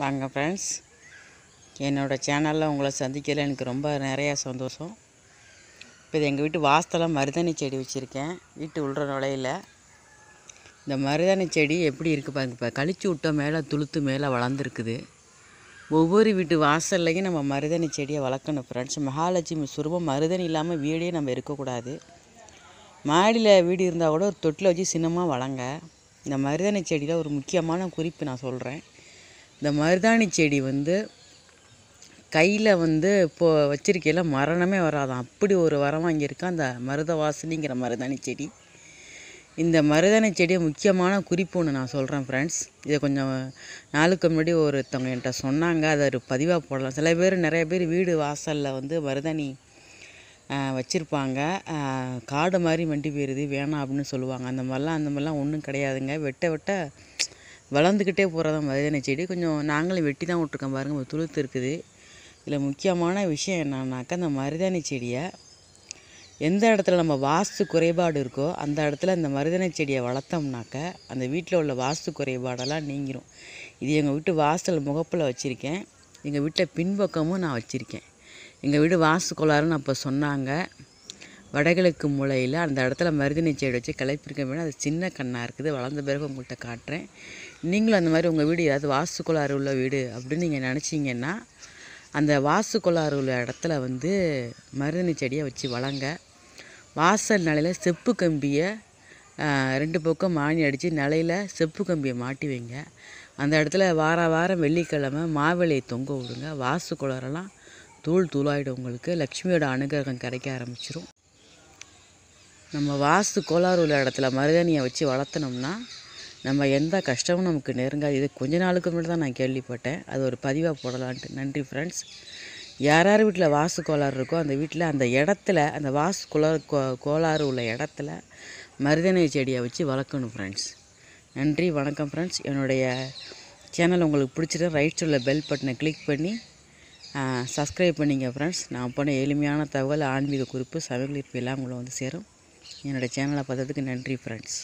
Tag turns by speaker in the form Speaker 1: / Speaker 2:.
Speaker 1: வாங்க ஃப்ரெண்ட்ஸ் என்னோடய சேனலில் உங்களை சந்திக்கல எனக்கு ரொம்ப நிறையா சந்தோஷம் இப்போ இது எங்கள் வீட்டு வாஸ்தலம் மருதாணி செடி வச்சுருக்கேன் வீட்டு உள்ள நுழையில் இந்த மருதாணி செடி எப்படி இருக்குது பாருங்க இப்போ கழிச்சு விட்ட மேலே துளுத்து மேலே வளர்ந்துருக்குது ஒவ்வொரு வீட்டு வாசல்லையும் நம்ம மருதாணி செடியை வளர்க்கணும் ஃப்ரெண்ட்ஸ் மகாலட்சுமி சுரூபம் மருதணி இல்லாமல் வீடே நம்ம இருக்கக்கூடாது மாடியில் வீடு இருந்தால் கூட ஒரு தொட்டில் வச்சு சின்னமாக வளங்க இந்த மருதாணி செடியில் ஒரு முக்கியமான குறிப்பு நான் சொல்கிறேன் இந்த மருதாணி செடி வந்து கையில் வந்து இப்போது வச்சிருக்கையில் மரணமே வராதான் அப்படி ஒரு வரம் வாங்கியிருக்கேன் அந்த மருத வாசனிங்கிற மருதாணி செடி இந்த மருதாணி செடியை முக்கியமான குறிப்பு ஒன்று நான் சொல்கிறேன் ஃப்ரெண்ட்ஸ் இதை கொஞ்சம் நாளுக்கு முன்னாடி ஒருத்தவங்க என்கிட்ட சொன்னாங்க அதை ஒரு பதிவாக போடலாம் சில பேர் நிறைய பேர் வீடு வாசலில் வந்து மருதாணி வச்சுருப்பாங்க காடு மாதிரி மண்டி போயிடுது வேணாம் அப்படின்னு சொல்லுவாங்க அந்த மாதிரிலாம் அந்த மாதிரிலாம் ஒன்றும் கிடையாதுங்க வெட்ட வெட்ட வளர்ந்துக்கிட்டே போகிறதா மருதாணி செடி கொஞ்சம் நாங்களும் வெட்டி தான் விட்ருக்கோம் பாருங்கள் துளுத்து இருக்குது இதில் முக்கியமான விஷயம் என்னன்னாக்கா அந்த மருதாணி செடியை எந்த இடத்துல நம்ம வாஸ்து குறைபாடு இருக்கோ அந்த இடத்துல இந்த மருதனை செடியை வளர்த்தோம்னாக்க அந்த வீட்டில் உள்ள வாஸ்து குறைபாடெல்லாம் நீங்கிரும் இது எங்கள் வீட்டு வாசல் முகப்பில் வச்சுருக்கேன் எங்கள் வீட்டில் பின்பக்கமும் நான் வச்சுருக்கேன் எங்கள் வீடு வாஸ்து கோளாறுன்னு அப்போ சொன்னாங்க வடகிழக்கு மூலையில் அந்த இடத்துல மருதினை செடி வச்சு கிளப்பிருக்க வேணும் அது சின்ன கண்ணாக இருக்குது வளர்ந்த பிறகு உங்கள்கிட்ட காட்டுறேன் நீங்களும் அந்த மாதிரி உங்கள் வீடு ஏதாவது வாஸ்துக்குள்ளாறு உள்ள வீடு அப்படின்னு நீங்கள் நினச்சிங்கன்னா அந்த வாஸ்துக்குள்ளாறு உள்ள இடத்துல வந்து மருதினை செடியை வச்சு வளங்க வாசல் நிலையில் செப்பு கம்பியை ரெண்டு பக்கம் மானி அடித்து நிலையில் செப்பு கம்பியை மாட்டி வைங்க அந்த இடத்துல வார வாரம் வெள்ளிக்கிழமை மாவிலையை தொங்க விடுங்க வாசு குளரெல்லாம் தூள் தூளாயிடும் உங்களுக்கு லக்ஷ்மியோட அனுகிரகம் கிடைக்க ஆரம்பிச்சிடும் நம்ம வாஸ்து கோளாறு உள்ள இடத்துல மருதாணியை வச்சு வளர்த்தனோம்னா நம்ம எந்த கஷ்டமும் நமக்கு நெருங்காது இது கொஞ்ச நாளுக்கு முன்னாடி தான் நான் கேள்விப்பட்டேன் அது ஒரு பதிவாக போடலான்ட்டு நன்றி ஃப்ரெண்ட்ஸ் யார் யார் வீட்டில் வாசு கோளாறு இருக்கோ அந்த வீட்டில் அந்த இடத்துல அந்த வாசு கோளாறு கோளாறு உள்ள இடத்துல மருதனை செடியை வச்சு வளர்க்கணும் ஃப்ரெண்ட்ஸ் நன்றி வணக்கம் ஃப்ரெண்ட்ஸ் என்னுடைய சேனல் உங்களுக்கு பிடிச்சிட்டு ரைட் உள்ள பெல் பட்டனை கிளிக் பண்ணி சப்ஸ்கிரைப் பண்ணிங்க ஃப்ரெண்ட்ஸ் நான் போன எளிமையான தகவல் ஆன்மீக குறிப்பு சமையல் இப்போ எல்லாம் உங்களை வந்து சேரும் என்னோடய சேனலை பார்த்ததுக்கு நன்றி ஃப்ரெண்ட்ஸ்